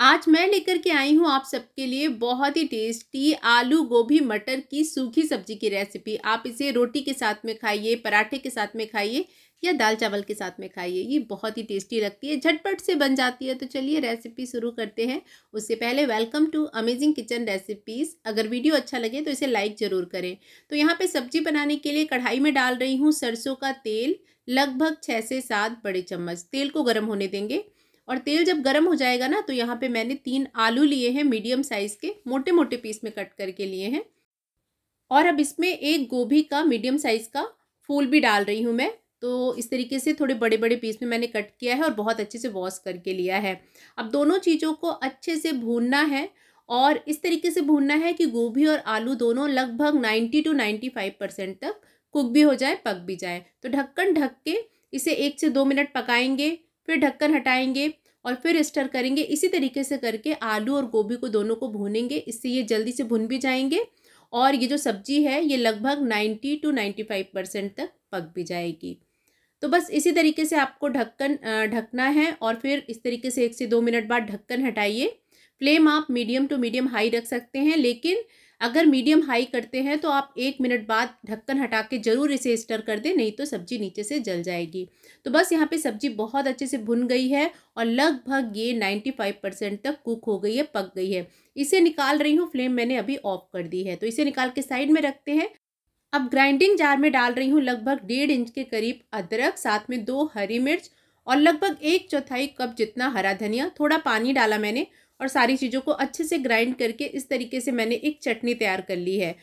आज मैं लेकर के आई हूँ आप सबके लिए बहुत ही टेस्टी आलू गोभी मटर की सूखी सब्जी की रेसिपी आप इसे रोटी के साथ में खाइए पराठे के साथ में खाइए या दाल चावल के साथ में खाइए ये बहुत ही टेस्टी लगती है झटपट से बन जाती है तो चलिए रेसिपी शुरू करते हैं उससे पहले welcome to amazing kitchen recipes अगर वीडियो अच्छा लगे तो इसे लाइक ज़रूर करें तो यहाँ पर सब्जी बनाने के लिए कढ़ाई में डाल रही हूँ सरसों का तेल लगभग छः से सात बड़े चम्मच तेल को गर्म होने देंगे और तेल जब गर्म हो जाएगा ना तो यहाँ पे मैंने तीन आलू लिए हैं मीडियम साइज़ के मोटे मोटे पीस में कट करके लिए हैं और अब इसमें एक गोभी का मीडियम साइज़ का फूल भी डाल रही हूँ मैं तो इस तरीके से थोड़े बड़े बड़े पीस में मैंने कट किया है और बहुत अच्छे से वॉश करके लिया है अब दोनों चीज़ों को अच्छे से भूनना है और इस तरीके से भूनना है कि गोभी और आलू दोनों लगभग ninety two ninety five percent तक कुक भी हो जाए पक भी जाए तो ढक्कन ढक के इसे एक से दो मिनट पकाएंगे फिर ढक्कन हटाएंगे और फिर स्टर करेंगे इसी तरीके से करके आलू और गोभी को दोनों को भूनेंगे इससे ये जल्दी से भुन भी जाएंगे और ये जो सब्जी है ये लगभग ninety two ninety five percent तक पक भी जाएगी तो बस इसी तरीके से आपको ढक्कन ढकना है और फिर इस तरीके से एक से दो मिनट बाद ढक्कन हटाइए फ्लेम आप मीडियम टू मीडियम हाई रख सकते हैं लेकिन अगर मीडियम हाई करते हैं तो आप एक मिनट बाद ढक्कन हटा के ज़रूर इसे स्टर कर दें नहीं तो सब्ज़ी नीचे से जल जाएगी तो बस यहाँ पे सब्ज़ी बहुत अच्छे से भुन गई है और लगभग ये नाइन्टी फाइव परसेंट तक कुक हो गई है पक गई है इसे निकाल रही हूँ फ्लेम मैंने अभी ऑफ कर दी है तो इसे निकाल के साइड में रखते हैं अब ग्राइंडिंग जार में डाल रही हूँ लगभग डेढ़ इंच के करीब अदरक साथ में दो हरी मिर्च और लगभग एक चौथाई कप जितना हरा धनिया थोड़ा पानी डाला मैंने और सारी चीज़ों को अच्छे से ग्राइंड करके इस तरीके से मैंने एक चटनी तैयार कर ली है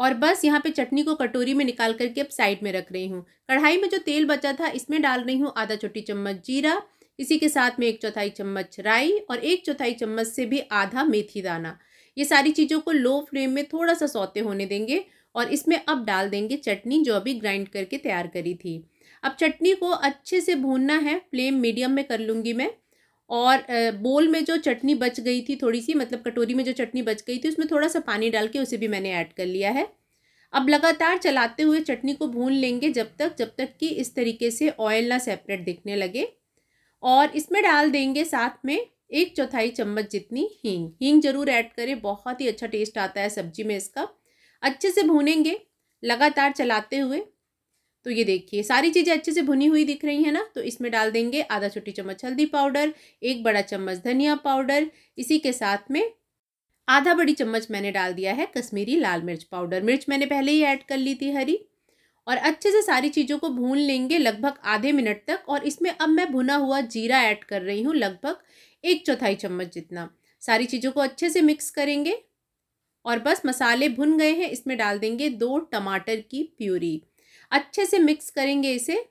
और बस यहाँ पे चटनी को कटोरी में निकाल करके अब साइड में रख रही हूँ कढ़ाई में जो तेल बचा था इसमें डाल रही हूँ आधा छोटी चम्मच जीरा इसी के साथ में एक चौथाई चम्मच राई और एक चौथाई चम्मच से भी आधा मेथी दाना ये सारी चीज़ों को लो फ्लेम में थोड़ा सा सौते होने देंगे और इसमें अब डाल देंगे चटनी जो अभी ग्राइंड करके तैयार करी थी अब चटनी को अच्छे से भूनना है फ्लेम मीडियम में कर लूँगी मैं और बोल में जो चटनी बच गई थी थोड़ी सी मतलब कटोरी में जो चटनी बच गई थी उसमें थोड़ा सा पानी डाल के उसे भी मैंने ऐड कर लिया है अब लगातार चलाते हुए चटनी को भून लेंगे जब तक जब तक कि इस तरीके से ऑयल ना सेपरेट दिखने लगे और इसमें डाल देंगे साथ में एक चौथाई चम्मच जितनी हींग हींग जरूर ऐड करें बहुत ही अच्छा टेस्ट आता है सब्जी में इसका अच्छे से भूनेंगे लगातार चलाते हुए तो ये देखिए सारी चीज़ें अच्छे से भुनी हुई दिख रही है ना तो इसमें डाल देंगे आधा छोटी चम्मच हल्दी पाउडर एक बड़ा चम्मच धनिया पाउडर इसी के साथ में आधा बड़ी चम्मच मैंने डाल दिया है कश्मीरी लाल मिर्च पाउडर मिर्च मैंने पहले ही ऐड कर ली थी हरी और अच्छे से सारी चीज़ों को भून लेंगे लगभग आधे मिनट तक और इसमें अब मैं भुना हुआ जीरा ऐड कर रही हूँ लगभग एक चौथाई चम्मच जितना सारी चीज़ों को अच्छे से मिक्स करेंगे और बस मसाले भुन गए हैं इसमें डाल देंगे दो टमाटर की प्यूरी अच्छे से मिक्स करेंगे इसे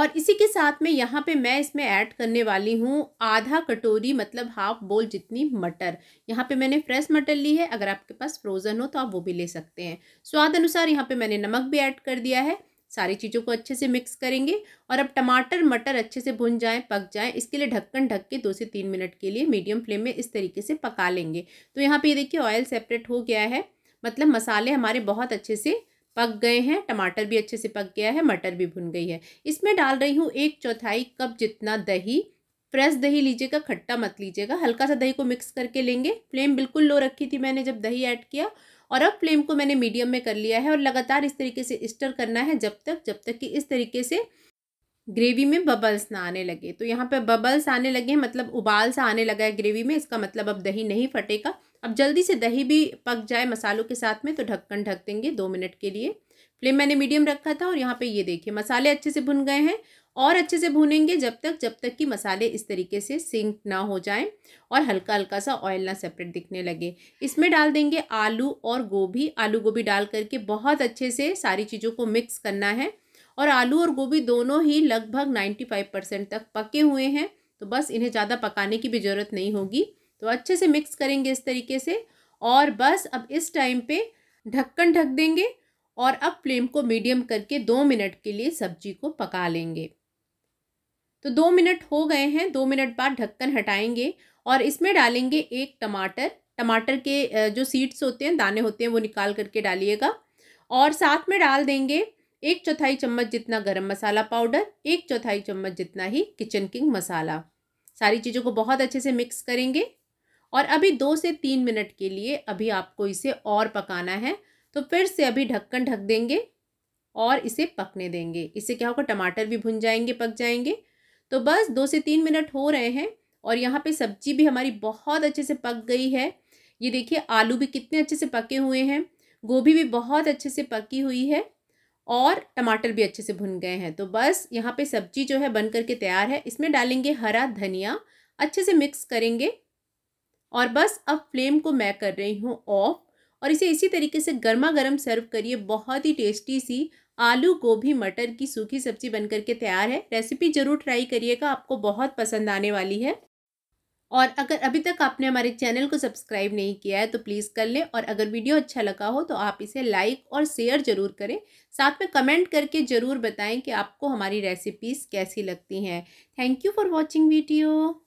और इसी के साथ में यहाँ पे मैं इसमें ऐड करने वाली हूँ आधा कटोरी मतलब हाफ बोल जितनी मटर यहाँ पे मैंने फ्रेश मटर ली है अगर आपके पास फ्रोज़न हो तो आप वो भी ले सकते हैं स्वाद अनुसार यहाँ पे मैंने नमक भी ऐड कर दिया है सारी चीज़ों को अच्छे से मिक्स करेंगे और अब टमाटर मटर अच्छे से भुन जाएँ पक जाएँ इसके लिए ढक्कन ढक के दो से तीन मिनट के लिए मीडियम फ्लेम में इस तरीके से पका लेंगे तो यहाँ पर ये देखिए ऑयल सेपरेट हो गया है मतलब मसाले हमारे बहुत अच्छे से पक गए हैं टमाटर भी अच्छे से पक गया है मटर भी भुन गई है इसमें डाल रही हूँ एक चौथाई कप जितना दही फ्रेश दही लीजिएगा खट्टा मत लीजिएगा हल्का सा दही को मिक्स करके लेंगे फ्लेम बिल्कुल लो रखी थी मैंने जब दही ऐड किया और अब फ्लेम को मैंने मीडियम में कर लिया है और लगातार इस तरीके से स्टर करना है जब तक जब तक कि इस तरीके से ग्रेवी में बबल्स ना आने लगे तो यहाँ पे बबल्स आने लगे मतलब उबाल सा आने लगा है ग्रेवी में इसका मतलब अब दही नहीं फटेगा अब जल्दी से दही भी पक जाए मसालों के साथ में तो ढक्कन ढक देंगे दो मिनट के लिए फ्लेम मैंने मीडियम रखा था और यहाँ पे ये देखिए मसाले अच्छे से भुन गए हैं और अच्छे से भुनेंगे जब तक जब तक कि मसाले इस तरीके से सिंक ना हो जाएं और हल्का हल्का सा ऑयल ना सेपरेट दिखने लगे इसमें डाल देंगे आलू और गोभी आलू गोभी डाल करके बहुत अच्छे से सारी चीज़ों को मिक्स करना है और आलू और गोभी दोनों ही लगभग नाइन्टी फाइव परसेंट तक पके हुए हैं तो बस इन्हें ज़्यादा पकाने की भी ज़रूरत नहीं होगी तो अच्छे से मिक्स करेंगे इस तरीके से और बस अब इस टाइम पे ढक्कन ढक देंगे और अब फ्लेम को मीडियम करके दो मिनट के लिए सब्जी को पका लेंगे तो दो मिनट हो गए हैं दो मिनट बाद ढक्कन हटाएंगे और इसमें डालेंगे एक टमाटर टमाटर के जो सीड्स होते हैं दाने होते हैं वो निकाल करके डालिएगा और साथ में डाल देंगे एक चौथाई चम्मच जितना गरम मसाला पाउडर एक चौथाई चम्मच जितना ही किचन किंग मसाला सारी चीज़ों को बहुत अच्छे से मिक्स करेंगे और अभी दो से तीन मिनट के लिए अभी आपको इसे और पकाना है तो फिर से अभी ढक्कन ढक देंगे और इसे पकने देंगे इससे क्या होगा टमाटर भी भुन जाएंगे पक जाएंगे तो बस दो से तीन मिनट हो रहे हैं और यहाँ पे सब्जी भी हमारी बहुत अच्छे से पक गई है ये देखिए आलू भी कितने अच्छे से पके हुए हैं गोभी भी बहुत अच्छे से पकी हुई है और टमाटर भी अच्छे से भुन गए हैं तो बस यहाँ पे सब्जी जो है बन करके तैयार है इसमें डालेंगे हरा धनिया अच्छे से मिक्स करेंगे और बस अब फ्लेम को मैं कर रही हूँ ऑफ और इसे इसी तरीके से गर्मा गर्म सर्व करिए बहुत ही टेस्टी सी आलू गोभी मटर की सूखी सब्जी बनकर के तैयार है रेसिपी ज़रूर ट्राई करिएगा आपको बहुत पसंद आने वाली है और अगर अभी तक आपने हमारे चैनल को सब्सक्राइब नहीं किया है तो प्लीज़ कर लें और अगर वीडियो अच्छा लगा हो तो आप इसे लाइक और शेयर ज़रूर करें साथ में कमेंट करके ज़रूर बताएं कि आपको हमारी रेसिपीज़ कैसी लगती हैं thank you for watching video